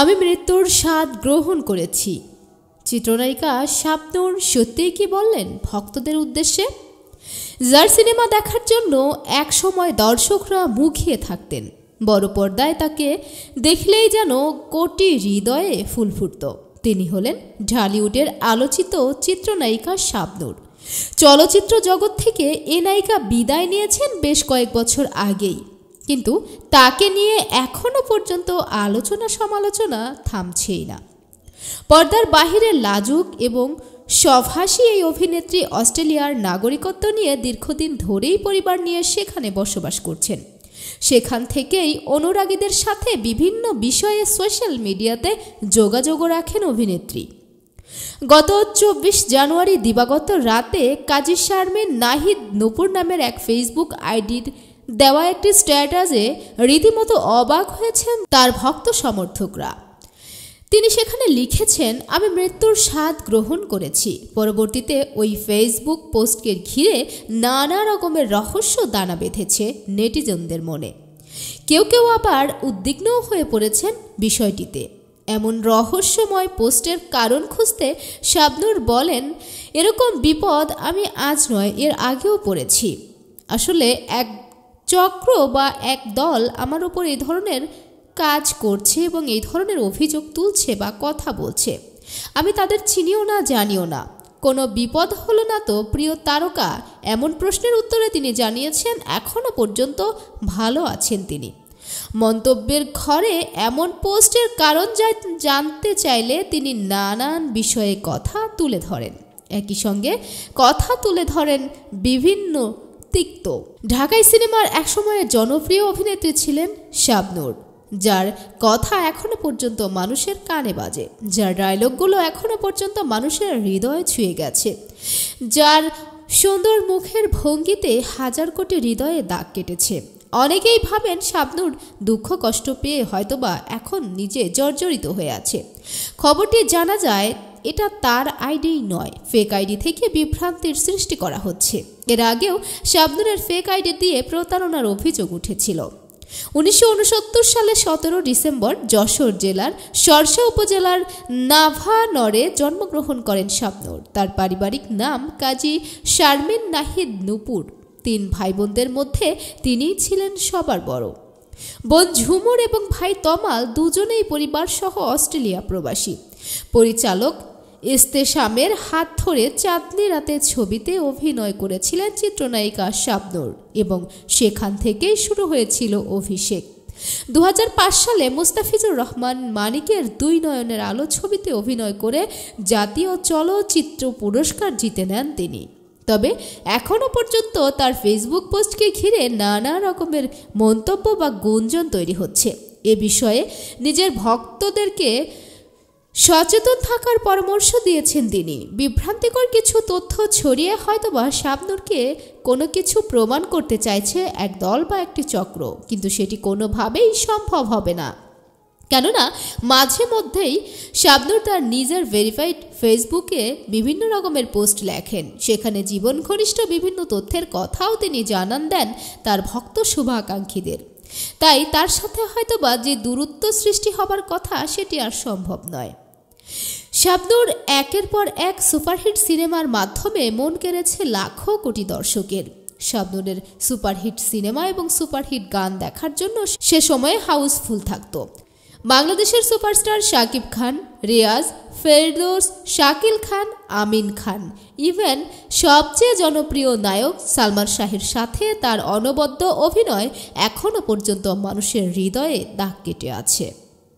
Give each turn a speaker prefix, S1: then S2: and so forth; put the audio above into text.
S1: আমি মৃত্যুর স্বাদ গ্রহণ করেছি চিত্রনায়িকা স্বপ্নর সত্যিই কি বললেন ভক্তদের উদ্দেশ্যে যার সিনেমা দেখার জন্য একসময় দর্শকরা মুখিয়ে থাকতেন বড় পর্দায় তাকে দেখলেই যেন কোটি হৃদয়ে ফুল ফুটত তিনি হলেন ঢালিউডের আলোচিত চিত্রনায়িকা শাবনুর চলচ্চিত্র জগৎ থেকে এ নায়িকা বিদায় নিয়েছেন বেশ কয়েক বছর আগেই কিন্তু তাকে নিয়ে এখনও পর্যন্ত আলোচনা সমালোচনা থামছেই না পর্দার বাহিরে লাজুক এবং সভাসী এই অভিনেত্রী অস্ট্রেলিয়ার নাগরিকত্ব নিয়ে দীর্ঘদিন ধরেই পরিবার নিয়ে সেখানে বসবাস করছেন সেখান থেকেই অনুরাগীদের সাথে বিভিন্ন বিষয়ে সোশ্যাল মিডিয়াতে যোগাযোগও রাখেন অভিনেত্রী গত চব্বিশ জানুয়ারি দিবাগত রাতে কাজী শারমে নাহিদ নুপুর নামের এক ফেসবুক আইডির দেওয়া একটি স্ট্যাটাসে রীতিমতো অবাক হয়েছেন তার ভক্ত সমর্থকরা তিনি সেখানে লিখেছেন আমি মৃত্যুর স্বাদ গ্রহণ করেছি পরবর্তীতে ওই ফেসবুক পোস্টকে ঘিরে নানা রকমের রহস্য দানা বেঁধেছে নেটিজনদের মনে কেউ কেউ আবার উদ্বিগ্নও হয়ে পড়েছেন বিষয়টিতে এমন রহস্যময় পোস্টের কারণ খুঁজতে শাবনুর বলেন এরকম বিপদ আমি আজ নয় এর আগেও পড়েছি আসলে এক চক্র বা এক দল আমার ওপর এই ধরনের কাজ করছে এবং এই ধরনের অভিযোগ তুলছে বা কথা বলছে আমি তাদের চিনিও না জানিও না কোনো বিপদ হলো না তো প্রিয় তারকা এমন প্রশ্নের উত্তরে তিনি জানিয়েছেন এখনও পর্যন্ত ভালো আছেন তিনি মন্তব্যের ঘরে এমন পোস্টের কারণ জানতে চাইলে তিনি নানান বিষয়ে কথা তুলে ধরেন একই সঙ্গে কথা তুলে ধরেন বিভিন্ন তিক্ত ঢাকাই সিনেমার একসময়ের জনপ্রিয় অভিনেত্রী ছিলেন শাবনুর যার কথা এখনো পর্যন্ত মানুষের কানে বাজে যার ডায়লগুলো এখনো পর্যন্ত মানুষের হৃদয়ে ছুঁয়ে গেছে যার সুন্দর মুখের ভঙ্গিতে হাজার কোটি হৃদয়ে দাগ কেটেছে অনেকেই ভাবেন শাবনুর দুঃখ কষ্ট পেয়ে হয়তোবা এখন নিজে জর্জরিত হয়ে আছে খবরটি জানা যায় এটা তার আইডিই নয় ফেক আইডি থেকে বিভ্রান্তির সৃষ্টি করা হচ্ছে এর আগেও শাবনুরের ফেক আইডি দিয়ে প্রতারণার অভিযোগ উঠেছিল উনিশশো সালে সতেরো ডিসেম্বর যশোর জেলার সরসা উপজেলার নাভানরে জন্মগ্রহণ করেন শাবনুর তার পারিবারিক নাম কাজী শারমিন নাহিদ নুপুর তিন ভাই বোনদের মধ্যে তিনিই ছিলেন সবার বড় বোন ঝুমুর এবং ভাই তমাল দুজনেই পরিবার সহ অস্ট্রেলিয়া প্রবাসী পরিচালক ইস্তেশামের হাত ধরে চাঁদনি রাতে ছবিতে অভিনয় করেছিলেন চিত্রনায়িকা শাবনুর এবং সেখান থেকেই শুরু হয়েছিল অভিষেক দু সালে মুস্তাফিজুর রহমান মানিকের দুই নয়নের আলো ছবিতে অভিনয় করে জাতীয় চলচ্চিত্র পুরস্কার জিতে নেন তিনি তবে এখনও পর্যন্ত তার ফেসবুক পোস্টকে ঘিরে নানা রকমের মন্তব্য বা গুঞ্জন তৈরি হচ্ছে এ বিষয়ে নিজের ভক্তদেরকে সচেতন থাকার পরামর্শ দিয়েছেন তিনি বিভ্রান্তিকর কিছু তথ্য ছড়িয়ে হয়তোবা শাবনুরকে কোনো কিছু প্রমাণ করতে চাইছে এক দল বা একটি চক্র কিন্তু সেটি কোনোভাবেই সম্ভব হবে না কেননা মাঝে মধ্যেই শাবনুর তার নিজের ভেরিফাইড ফেসবুকে বিভিন্ন রকমের পোস্ট লেখেন সেখানে জীবন ঘনিষ্ঠ বিভিন্ন তথ্যের কথাও তিনি জানান দেন তার ভক্ত শুভাকাঙ্ক্ষীদের তাই তার সাথে হয়তোবা যে দূরত্ব সৃষ্টি হবার কথা সেটি আর সম্ভব নয় শাবনুর একের পর এক সুপারহিট সিনেমার মাধ্যমে মন কেড়েছে লাখো কোটি দর্শকের শাবনুরের সুপারহিট সিনেমা এবং সুপারহিট গান দেখার জন্য সে সময়ে হাউসফুল থাকত বাংলাদেশের সুপারস্টার শাকিব খান রিয়াজ ফেরদোস শাকিল খান আমিন খান ইভেন সবচেয়ে জনপ্রিয় নায়ক সালমান শাহের সাথে তার অনবদ্য অভিনয় এখনও পর্যন্ত মানুষের হৃদয়ে দাগ কেটে আছে